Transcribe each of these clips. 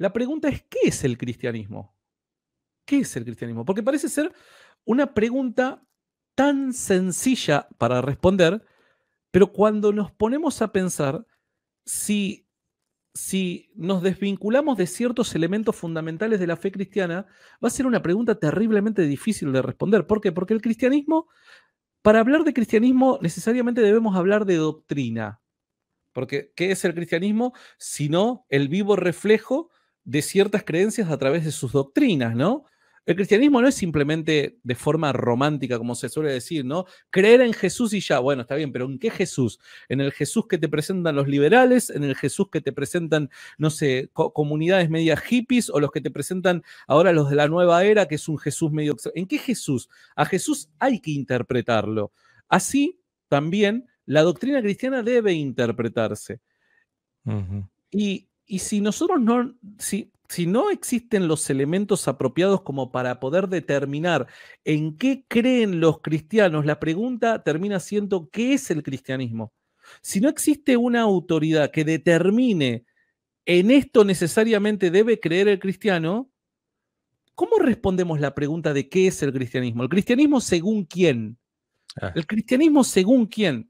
La pregunta es, ¿qué es el cristianismo? ¿Qué es el cristianismo? Porque parece ser una pregunta tan sencilla para responder, pero cuando nos ponemos a pensar, si, si nos desvinculamos de ciertos elementos fundamentales de la fe cristiana, va a ser una pregunta terriblemente difícil de responder. ¿Por qué? Porque el cristianismo, para hablar de cristianismo, necesariamente debemos hablar de doctrina. Porque, ¿qué es el cristianismo? Sino el vivo reflejo de ciertas creencias a través de sus doctrinas, ¿no? El cristianismo no es simplemente de forma romántica, como se suele decir, ¿no? Creer en Jesús y ya, bueno, está bien, pero ¿en qué Jesús? ¿En el Jesús que te presentan los liberales? ¿En el Jesús que te presentan, no sé, comunidades media hippies o los que te presentan ahora los de la nueva era, que es un Jesús medio... ¿En qué Jesús? A Jesús hay que interpretarlo. Así también la doctrina cristiana debe interpretarse. Y y si nosotros no, si no existen los elementos apropiados como para poder determinar en qué creen los cristianos, la pregunta termina siendo ¿qué es el cristianismo? Si no existe una autoridad que determine en esto necesariamente debe creer el cristiano, ¿cómo respondemos la pregunta de qué es el cristianismo? ¿El cristianismo según quién? Ah. ¿El cristianismo según quién?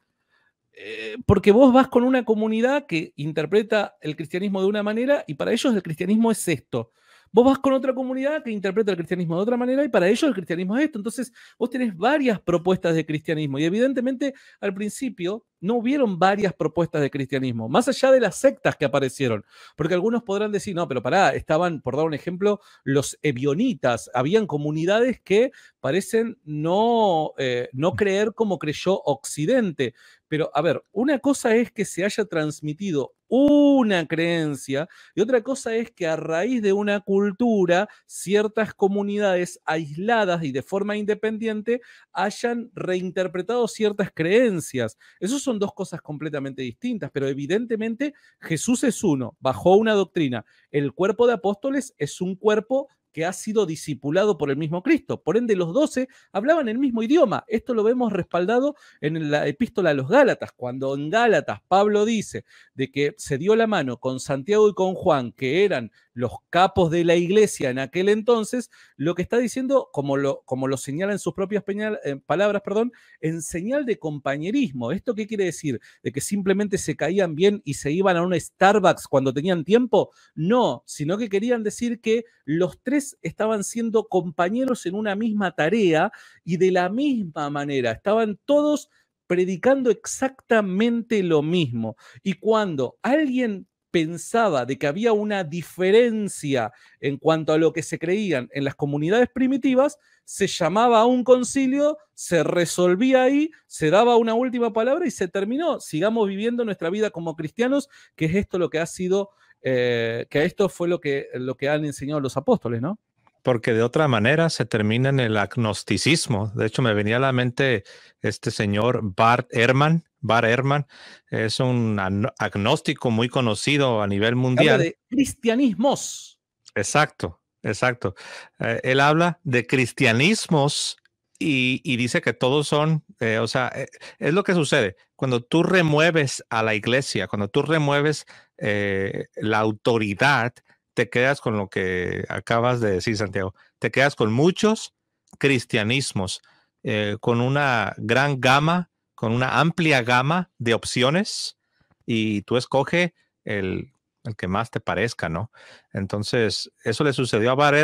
Eh, porque vos vas con una comunidad que interpreta el cristianismo de una manera y para ellos el cristianismo es esto. Vos vas con otra comunidad que interpreta el cristianismo de otra manera y para ellos el cristianismo es esto. Entonces, vos tenés varias propuestas de cristianismo y evidentemente al principio no hubieron varias propuestas de cristianismo, más allá de las sectas que aparecieron, porque algunos podrán decir, no, pero pará, estaban, por dar un ejemplo, los ebionitas, habían comunidades que parecen no, eh, no creer como creyó Occidente, pero a ver, una cosa es que se haya transmitido una creencia y otra cosa es que a raíz de una cultura, ciertas comunidades aisladas y de forma independiente hayan reinterpretado ciertas creencias. Esas son dos cosas completamente distintas, pero evidentemente Jesús es uno, bajo una doctrina. El cuerpo de apóstoles es un cuerpo que ha sido discipulado por el mismo Cristo. Por ende, los doce hablaban el mismo idioma. Esto lo vemos respaldado en la epístola a los Gálatas, cuando en Gálatas Pablo dice de que se dio la mano con Santiago y con Juan, que eran los capos de la iglesia en aquel entonces, lo que está diciendo, como lo, como señala en sus propias eh, palabras, perdón, en señal de compañerismo. ¿Esto qué quiere decir? ¿De que simplemente se caían bien y se iban a un Starbucks cuando tenían tiempo? No, sino que querían decir que los tres estaban siendo compañeros en una misma tarea y de la misma manera. Estaban todos predicando exactamente lo mismo. Y cuando alguien pensaba de que había una diferencia en cuanto a lo que se creían en las comunidades primitivas, se llamaba a un concilio, se resolvía ahí, se daba una última palabra y se terminó. Sigamos viviendo nuestra vida como cristianos, que es esto lo que ha sido, eh, que esto fue lo que, lo que han enseñado los apóstoles, ¿no? porque de otra manera se termina en el agnosticismo. De hecho, me venía a la mente este señor Bart Ehrman. Bart Ehrman es un agnóstico muy conocido a nivel mundial. Habla de cristianismos. Exacto, exacto. Eh, él habla de cristianismos y, dice que todos son, eh, o sea, eh, es lo que sucede. Cuando tú remueves a la iglesia, cuando tú remueves la autoridad, te quedas con lo que acabas de decir, Santiago. Te quedas con muchos cristianismos, eh, con una gran gama, con una amplia gama de opciones y tú escoge el, que más te parezca, ¿no? Entonces, eso le sucedió a Bar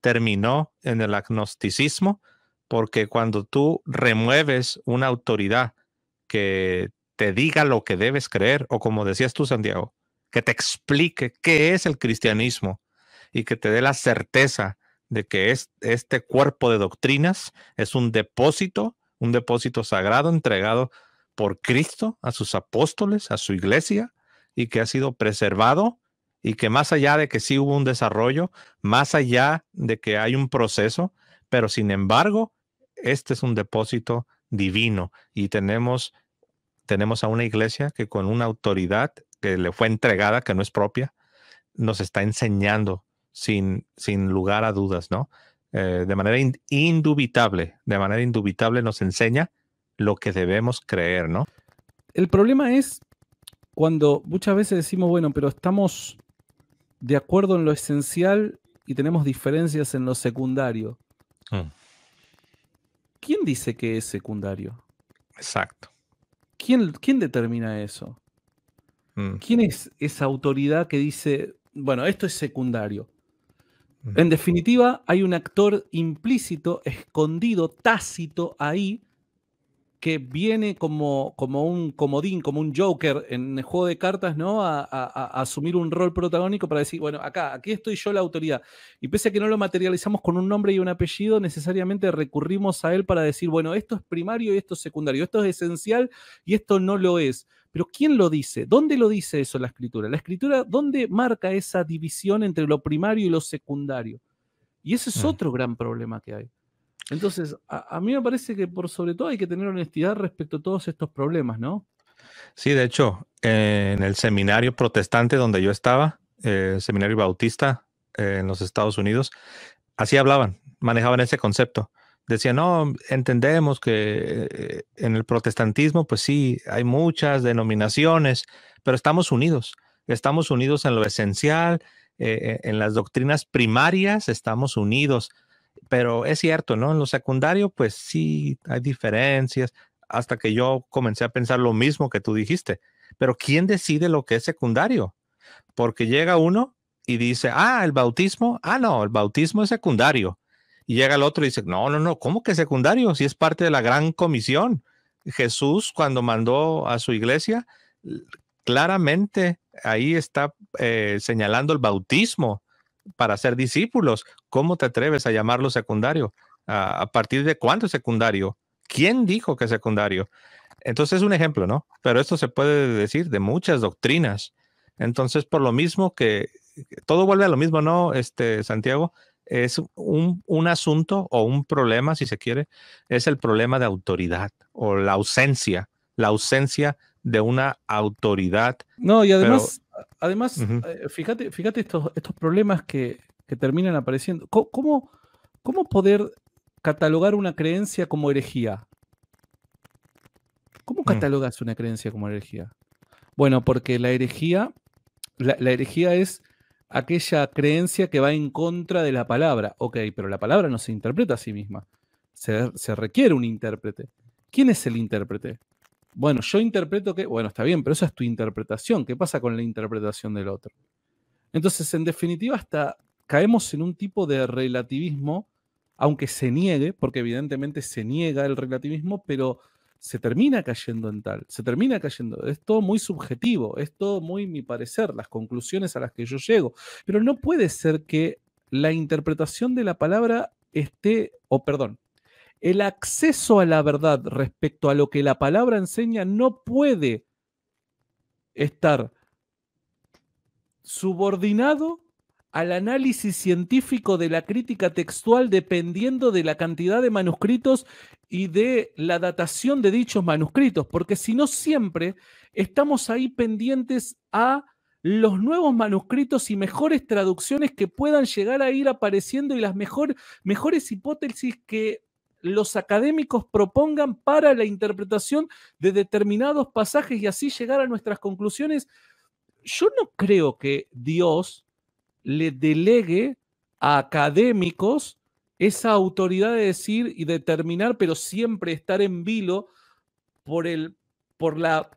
terminó en el agnosticismo, porque cuando tú remueves una autoridad que te diga lo que debes creer, o como decías tú, Santiago, que te explique qué es el cristianismo y que te dé la certeza de que este cuerpo de doctrinas es un depósito, un depósito sagrado entregado por Cristo a sus apóstoles, a su iglesia, y que ha sido preservado y que más allá de que sí hubo un desarrollo, más allá de que hay un proceso, pero sin embargo, este es un depósito divino y tenemos tenemos a una iglesia que con una autoridad que le fue entregada, que no es propia, nos está enseñando sin, sin lugar a dudas, ¿no? Eh, de manera indubitable, de manera indubitable nos enseña lo que debemos creer, ¿no? El problema es cuando muchas veces decimos, bueno, pero estamos de acuerdo en lo esencial y tenemos diferencias en lo secundario. Mm. ¿Quién dice que es secundario? Exacto. ¿Quién, ¿Quién determina eso? Mm. ¿Quién es esa autoridad que dice, bueno, esto es secundario? Mm. En definitiva, hay un actor implícito, escondido, tácito ahí, que viene como, como un comodín, como un Joker en el juego de cartas, ¿no? A, a, asumir un rol protagónico para decir, bueno, acá, aquí estoy yo la autoridad. Y pese a que no lo materializamos con un nombre y un apellido, necesariamente recurrimos a él para decir, bueno, esto es primario y esto es secundario, esto es esencial y esto no lo es. Pero ¿quién lo dice? ¿Dónde lo dice eso la escritura? La escritura, ¿dónde marca esa división entre lo primario y lo secundario? Y ese es mm. otro gran problema que hay. Entonces, a, mí me parece que por sobre todo hay que tener honestidad respecto a todos estos problemas, ¿no? Sí, de hecho, eh, en el seminario protestante donde yo estaba, el eh, seminario bautista eh, en los Estados Unidos, así hablaban, manejaban ese concepto decía, no, entendemos que eh, en el protestantismo, pues sí, hay muchas denominaciones, pero estamos unidos, estamos unidos en lo esencial, eh, eh, en las doctrinas primarias estamos unidos, pero es cierto, ¿no? En lo secundario, pues sí, hay diferencias, hasta que yo comencé a pensar lo mismo que tú dijiste, pero ¿quién decide lo que es secundario? Porque llega uno y dice, ah, el bautismo, ah, no, el bautismo es secundario y llega el otro y dice, no, no, no, ¿cómo que secundario? Si es parte de la gran comisión. Jesús cuando mandó a su iglesia, claramente ahí está eh, señalando el bautismo para ser discípulos. ¿Cómo te atreves a llamarlo secundario? ¿A, partir de cuándo secundario? ¿Quién dijo que es secundario? Entonces es un ejemplo, ¿no? Pero esto se puede decir de muchas doctrinas. Entonces, por lo mismo que todo vuelve a lo mismo, ¿no, este, Santiago? es un, asunto o un problema, si se quiere, es el problema de autoridad o la ausencia, la ausencia de una autoridad. No, y además, además, eh, fíjate, fíjate estos, estos problemas que, que terminan apareciendo. ¿Cómo, ¿Cómo poder catalogar una creencia como herejía? ¿Cómo mm. catalogas una creencia como herejía? Bueno, porque la herejía, la herejía es aquella creencia que va en contra de la palabra. Ok, pero la palabra no se interpreta a sí misma. Se, requiere un intérprete. ¿Quién es el intérprete? Bueno, yo interpreto que, bueno, está bien, pero esa es tu interpretación. ¿Qué pasa con la interpretación del otro? Entonces, en definitiva, hasta caemos en un tipo de relativismo, aunque se niegue, porque evidentemente se niega el relativismo, pero se termina cayendo en tal, se termina cayendo. Es todo muy subjetivo, es todo muy mi parecer, las conclusiones a las que yo llego. Pero no puede ser que la interpretación de la palabra esté, o perdón, el acceso a la verdad respecto a lo que la palabra enseña no puede estar subordinado al análisis científico de la crítica textual dependiendo de la cantidad de manuscritos y de la datación de dichos manuscritos, porque si no siempre estamos ahí pendientes a los nuevos manuscritos y mejores traducciones que puedan llegar a ir apareciendo y las mejores hipótesis que los académicos propongan para la interpretación de determinados pasajes y así llegar a nuestras conclusiones. Yo no creo que Dios le delegue a académicos esa autoridad de decir y determinar, pero siempre estar en vilo por, el, por la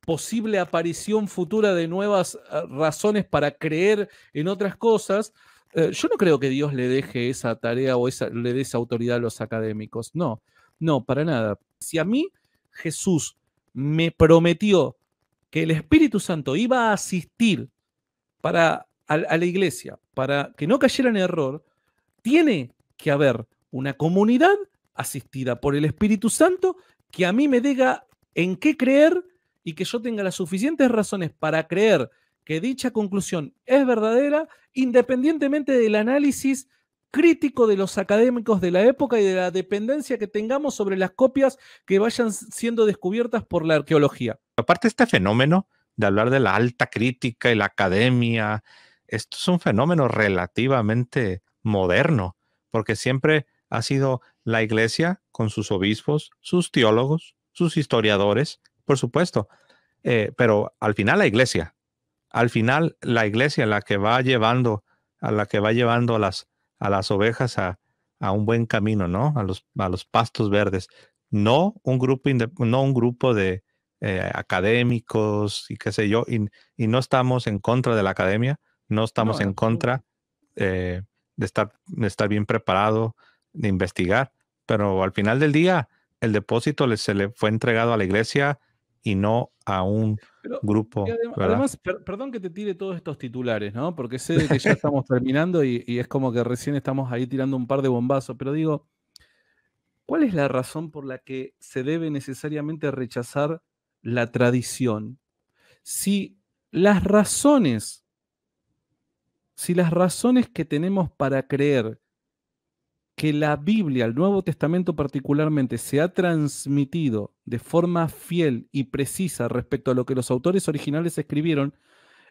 posible aparición futura de nuevas eh, razones para creer en otras cosas. Eh, yo no creo que Dios le deje esa tarea o esa, le dé esa autoridad a los académicos. No, no, para nada. Si a mí Jesús me prometió que el Espíritu Santo iba a asistir para a, la iglesia para que no cayera en error, tiene que haber una comunidad asistida por el Espíritu Santo que a mí me diga en qué creer y que yo tenga las suficientes razones para creer que dicha conclusión es verdadera, independientemente del análisis crítico de los académicos de la época y de la dependencia que tengamos sobre las copias que vayan siendo descubiertas por la arqueología. Aparte este fenómeno de hablar de la alta crítica y la academia esto es un fenómeno relativamente moderno, porque siempre ha sido la iglesia con sus obispos, sus teólogos, sus historiadores, por supuesto, eh, pero al final la iglesia, al final la iglesia la que va llevando a la que va llevando a las, a las ovejas a, un buen camino, ¿no? A los, a los pastos verdes. No un grupo, no un grupo de eh, académicos y qué sé yo, y no estamos en contra de la academia, no estamos en contra eh, de, estar, bien preparado, de investigar, pero al final del día el depósito se le fue entregado a la iglesia y no a un grupo. Además, perdón que te tire todos estos titulares, ¿no? Porque sé que ya estamos terminando y, es como que recién estamos ahí tirando un par de bombazos, pero digo, ¿cuál es la razón por la que se debe necesariamente rechazar la tradición? Si las razones si las razones que tenemos para creer que la Biblia, el Nuevo Testamento particularmente, se ha transmitido de forma fiel y precisa respecto a lo que los autores originales escribieron,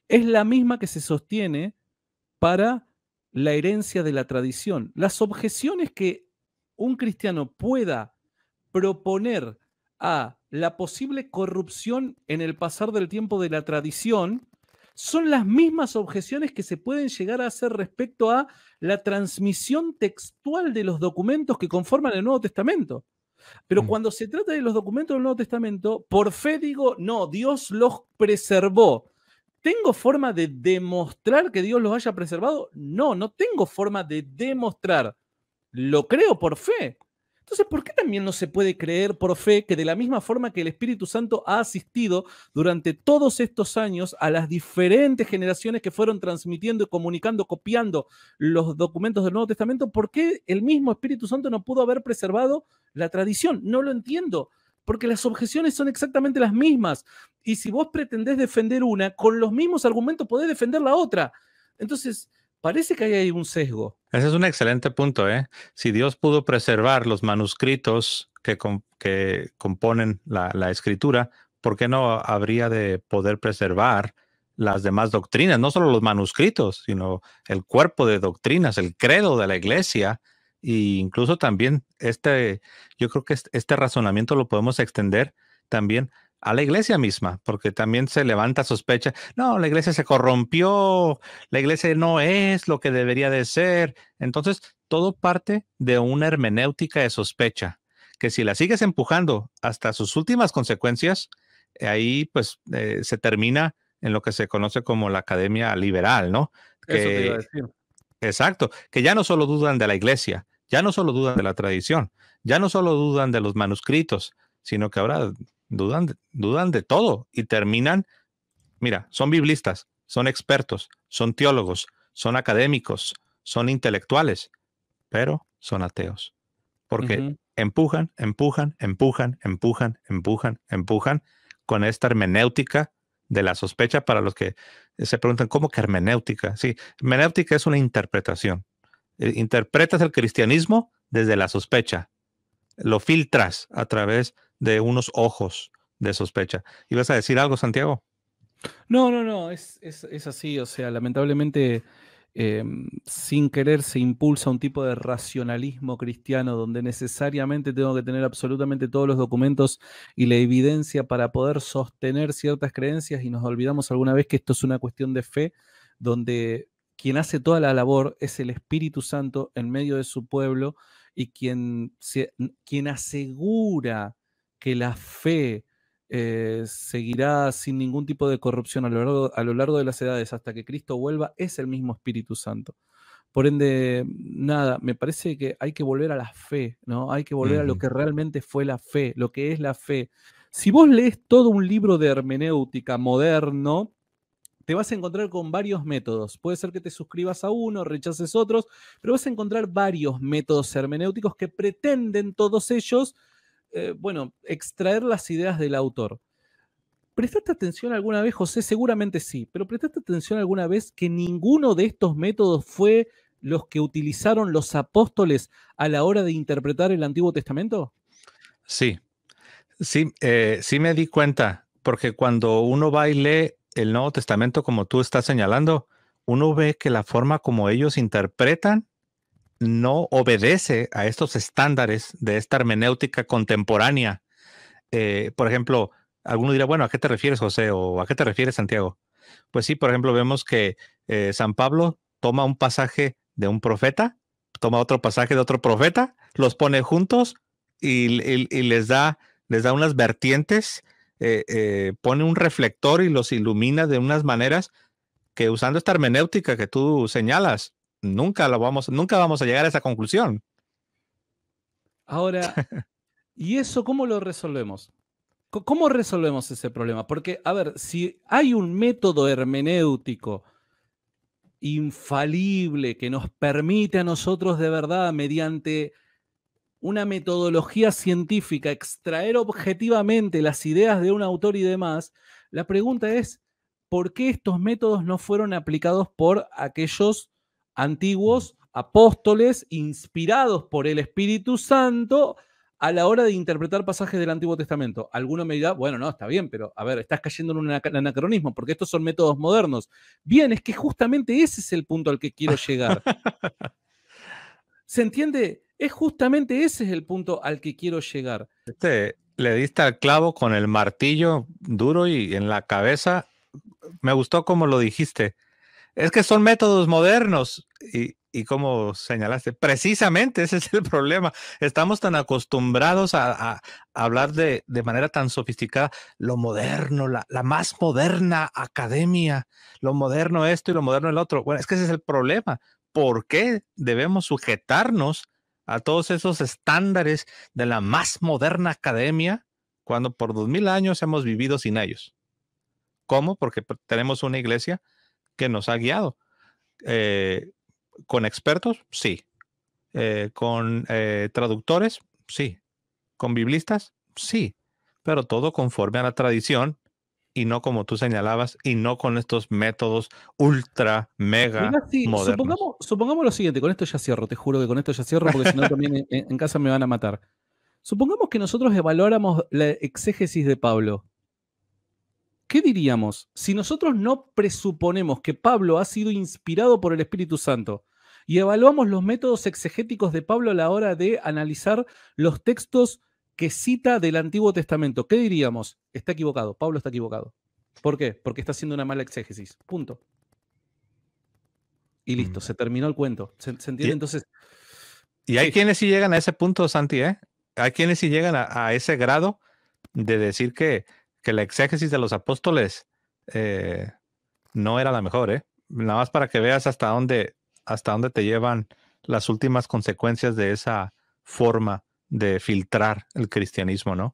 es la misma que se sostiene para la herencia de la tradición. Las objeciones que un cristiano pueda proponer a la posible corrupción en el pasar del tiempo de la tradición son las mismas objeciones que se pueden llegar a hacer respecto a la transmisión textual de los documentos que conforman el Nuevo Testamento. Pero mm. cuando se trata de los documentos del Nuevo Testamento, por fe digo, no, Dios los preservó. ¿Tengo forma de demostrar que Dios los haya preservado? No, no tengo forma de demostrar. Lo creo por fe. Entonces, ¿por qué también no se puede creer por fe que de la misma forma que el Espíritu Santo ha asistido durante todos estos años a las diferentes generaciones que fueron transmitiendo, comunicando, copiando los documentos del Nuevo Testamento, ¿por qué el mismo Espíritu Santo no pudo haber preservado la tradición? No lo entiendo porque las objeciones son exactamente las mismas. Y si vos pretendés defender una, con los mismos argumentos podés defender la otra. Entonces, Parece que hay un sesgo. Ese es un excelente punto, ¿eh? Si Dios pudo preservar los manuscritos que, que componen la, la, escritura, ¿por qué no habría de poder preservar las demás doctrinas? No solo los manuscritos, sino el cuerpo de doctrinas, el credo de la iglesia, e incluso también este, yo creo que este, este razonamiento lo podemos extender también a la iglesia misma, porque también se levanta sospecha, no, la iglesia se corrompió, la iglesia no es lo que debería de ser. Entonces, todo parte de una hermenéutica de sospecha, que si la sigues empujando hasta sus últimas consecuencias, eh, ahí pues eh, se termina en lo que se conoce como la academia liberal, ¿no? Exacto, que ya no solo dudan de la iglesia, ya no solo dudan de la tradición, ya no solo dudan de los manuscritos, sino que ahora dudan, dudan de todo y terminan, mira, son biblistas, son expertos, son teólogos, son académicos, son intelectuales, pero son ateos. Porque empujan, empujan, empujan, empujan, empujan, empujan con esta hermenéutica de la sospecha para los que se preguntan, ¿cómo que hermenéutica? Sí, hermenéutica es una interpretación. Eh, interpretas el cristianismo desde la sospecha, lo filtras a través de unos ojos de sospecha. y vas a decir algo, Santiago? No, no, no, es, así, o sea, lamentablemente em, sin querer se impulsa un tipo de racionalismo cristiano donde necesariamente tengo que tener absolutamente todos los documentos y la evidencia para poder sostener ciertas creencias y nos olvidamos alguna vez que esto es una cuestión de fe, donde quien hace toda la labor es el Espíritu Santo en medio de su pueblo y quien, quien asegura que la fe eh, seguirá sin ningún tipo de corrupción a lo, largo, a lo largo de las edades hasta que Cristo vuelva, es el mismo Espíritu Santo. Por ende, nada, me parece que hay que volver a la fe, ¿no? Hay que volver a lo que realmente fue la fe, lo que es la fe. Si vos lees todo un libro de hermenéutica moderno, te vas a encontrar con varios métodos. Puede ser que te suscribas a uno, rechaces otros, pero vas a encontrar varios métodos hermenéuticos que pretenden todos ellos eh, bueno, extraer las ideas del autor. ¿Prestaste atención alguna vez, José? Seguramente sí, pero ¿prestaste atención alguna vez que ninguno de estos métodos fue los que utilizaron los apóstoles a la hora de interpretar el Antiguo Testamento? Sí, sí, eh, sí me di cuenta, porque cuando uno va y lee el Nuevo Testamento, como tú estás señalando, uno ve que la forma como ellos interpretan no obedece a estos estándares de esta hermenéutica contemporánea. Eh, por ejemplo, alguno dirá, bueno, ¿a qué te refieres, José? ¿O a qué te refieres, Santiago? Pues sí, por ejemplo, vemos que eh, San Pablo toma un pasaje de un profeta, toma otro pasaje de otro profeta, los pone juntos y, les, da, les da unas vertientes, eh, pone un reflector y los ilumina de unas maneras que usando esta hermenéutica que tú señalas, nunca lo vamos, nunca vamos a llegar a esa conclusión. Ahora, ¿y eso cómo lo resolvemos? ¿Cómo resolvemos ese problema? Porque, a ver, si hay un método hermenéutico infalible que nos permite a nosotros de verdad, mediante una metodología científica, extraer objetivamente las ideas de un autor y demás, la pregunta es, ¿por qué estos métodos no fueron aplicados por aquellos antiguos apóstoles inspirados por el Espíritu Santo a la hora de interpretar pasajes del Antiguo Testamento. Alguno me dirá, bueno, no, está bien, pero a ver, estás cayendo en un anacronismo, porque estos son métodos modernos. Bien, es que justamente ese es el punto al que quiero llegar. ¿Se entiende? Es justamente ese es el punto al que quiero llegar. Este, le diste al clavo con el martillo duro y en la cabeza. Me gustó como lo dijiste. Es que son métodos modernos y, y como señalaste, precisamente ese es el problema. Estamos tan acostumbrados a, hablar de, de, manera tan sofisticada, lo moderno, la, la, más moderna academia, lo moderno esto y lo moderno el otro. Bueno, es que ese es el problema. ¿Por qué debemos sujetarnos a todos esos estándares de la más moderna academia cuando por dos mil años hemos vivido sin ellos? ¿Cómo? Porque pues, tenemos una iglesia que nos ha guiado. Eh, ¿Con expertos? Sí. Eh, ¿Con eh, traductores? Sí. ¿Con biblistas? Sí. Pero todo conforme a la tradición y no como tú señalabas y no con estos métodos ultra, mega modernos. Supongamos, lo siguiente, con esto ya cierro, te juro que con esto ya cierro porque si no también en, en, casa me van a matar. Supongamos que nosotros evaluáramos la exégesis de Pablo. ¿qué diríamos? Si nosotros no presuponemos que Pablo ha sido inspirado por el Espíritu Santo y evaluamos los métodos exegéticos de Pablo a la hora de analizar los textos que cita del Antiguo Testamento, ¿qué diríamos? Está equivocado, Pablo está equivocado. ¿Por qué? Porque está haciendo una mala exégesis. Punto. Y mm. listo, se terminó el cuento. ¿Se, entiende? Y, Entonces. Y hay quienes sí llegan a ese punto, Santi, ¿eh? Hay quienes sí llegan a, a ese grado de decir que que la exégesis de los apóstoles eh, no era la mejor, ¿eh? Nada más para que veas hasta dónde, hasta dónde te llevan las últimas consecuencias de esa forma de filtrar el cristianismo, ¿no?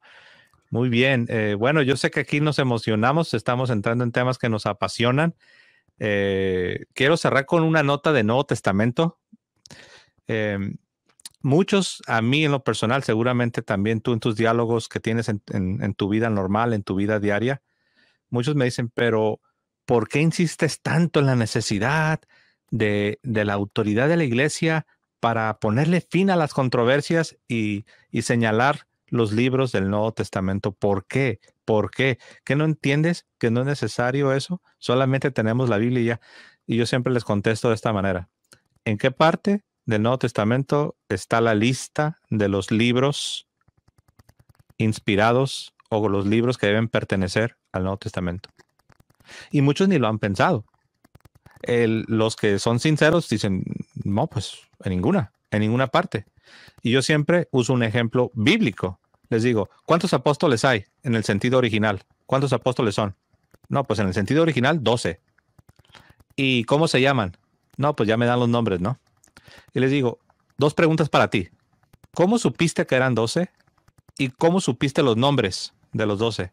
Muy bien. Eh, bueno, yo sé que aquí nos emocionamos, estamos entrando en temas que nos apasionan. Eh, quiero cerrar con una nota de Nuevo Testamento. Eh, muchos, a mí en lo personal, seguramente también tú en tus diálogos que tienes en, tu vida normal, en tu vida diaria, muchos me dicen, pero ¿por qué insistes tanto en la necesidad de, la autoridad de la iglesia para ponerle fin a las controversias y, señalar los libros del Nuevo Testamento. ¿Por qué? ¿Por qué? ¿Qué no entiendes? ¿Que no es necesario eso? Solamente tenemos la Biblia y ya. Y yo siempre les contesto de esta manera. ¿En qué parte del Nuevo Testamento está la lista de los libros inspirados o los libros que deben pertenecer al Nuevo Testamento. Y muchos ni lo han pensado. los que son sinceros dicen, no, pues en ninguna, en ninguna parte. Y yo siempre uso un ejemplo bíblico. Les digo, ¿cuántos apóstoles hay en el sentido original? ¿Cuántos apóstoles son? No, pues en el sentido original, 12. ¿Y cómo se llaman? No, pues ya me dan los nombres, ¿no? y les digo, dos preguntas para ti. ¿Cómo supiste que eran 12? ¿Y cómo supiste los nombres de los 12?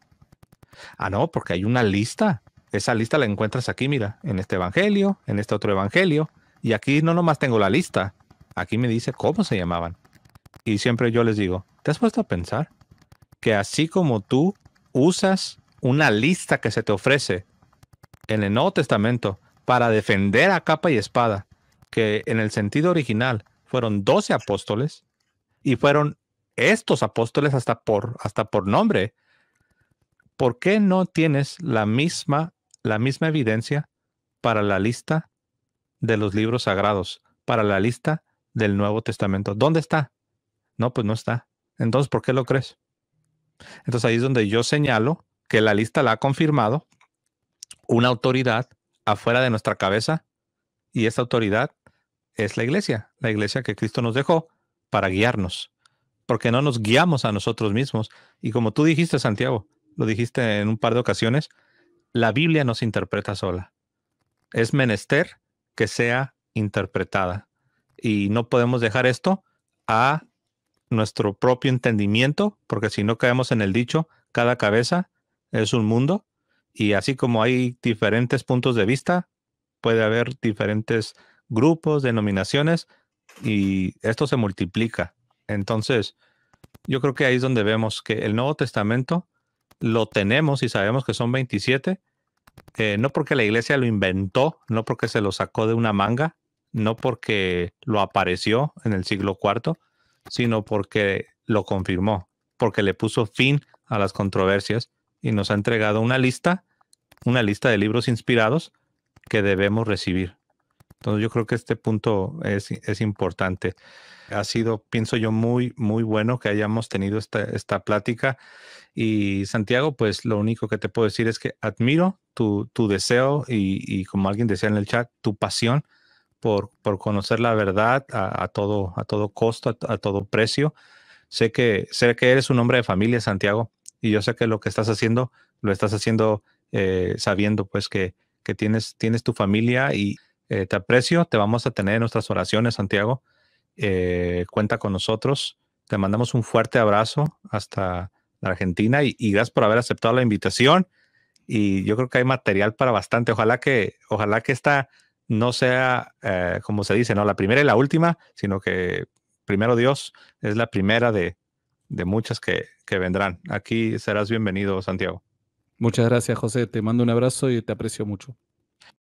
Ah, no, porque hay una lista. Esa lista la encuentras aquí, mira, en este evangelio, en este otro evangelio. Y aquí no nomás tengo la lista, aquí me dice cómo se llamaban. Y siempre yo les digo, ¿te has puesto a pensar que así como tú usas una lista que se te ofrece en el Nuevo Testamento para defender a capa y espada que en el sentido original fueron 12 apóstoles y fueron estos apóstoles hasta por, hasta por nombre, ¿por qué no tienes la misma, la misma evidencia para la lista de los libros sagrados, para la lista del Nuevo Testamento? ¿Dónde está? No, pues no está. Entonces, ¿por qué lo crees? Entonces ahí es donde yo señalo que la lista la ha confirmado una autoridad afuera de nuestra cabeza y esta autoridad es la iglesia, la iglesia que Cristo nos dejó para guiarnos, porque no nos guiamos a nosotros mismos. Y como tú dijiste, Santiago, lo dijiste en un par de ocasiones, la Biblia no se interpreta sola. Es menester que sea interpretada. Y no podemos dejar esto a nuestro propio entendimiento, porque si no caemos en el dicho, cada cabeza es un mundo. Y así como hay diferentes puntos de vista, puede haber diferentes grupos, denominaciones, y esto se multiplica. Entonces, yo creo que ahí es donde vemos que el Nuevo Testamento lo tenemos y sabemos que son 27, eh, no porque la iglesia lo inventó, no porque se lo sacó de una manga, no porque lo apareció en el siglo IV, sino porque lo confirmó, porque le puso fin a las controversias y nos ha entregado una lista, una lista de libros inspirados que debemos recibir. Entonces yo creo que este punto es, es importante. Ha sido, pienso yo, muy, muy bueno que hayamos tenido esta, esta plática. Y Santiago, pues lo único que te puedo decir es que admiro tu, tu deseo y, y, como alguien decía en el chat, tu pasión por, por conocer la verdad a, todo, a todo costo, a, todo precio. Sé que, sé que eres un hombre de familia, Santiago, y yo sé que lo que estás haciendo, lo estás haciendo eh, sabiendo pues que, que tienes, tienes tu familia y eh, te aprecio, te vamos a tener en nuestras oraciones, Santiago. Eh, cuenta con nosotros. Te mandamos un fuerte abrazo hasta la Argentina y, gracias por haber aceptado la invitación. Y yo creo que hay material para bastante. Ojalá que, ojalá que esta no sea, eh, como se dice, no la primera y la última, sino que primero Dios es la primera de, de muchas que, que vendrán. Aquí serás bienvenido, Santiago. Muchas gracias, José. Te mando un abrazo y te aprecio mucho.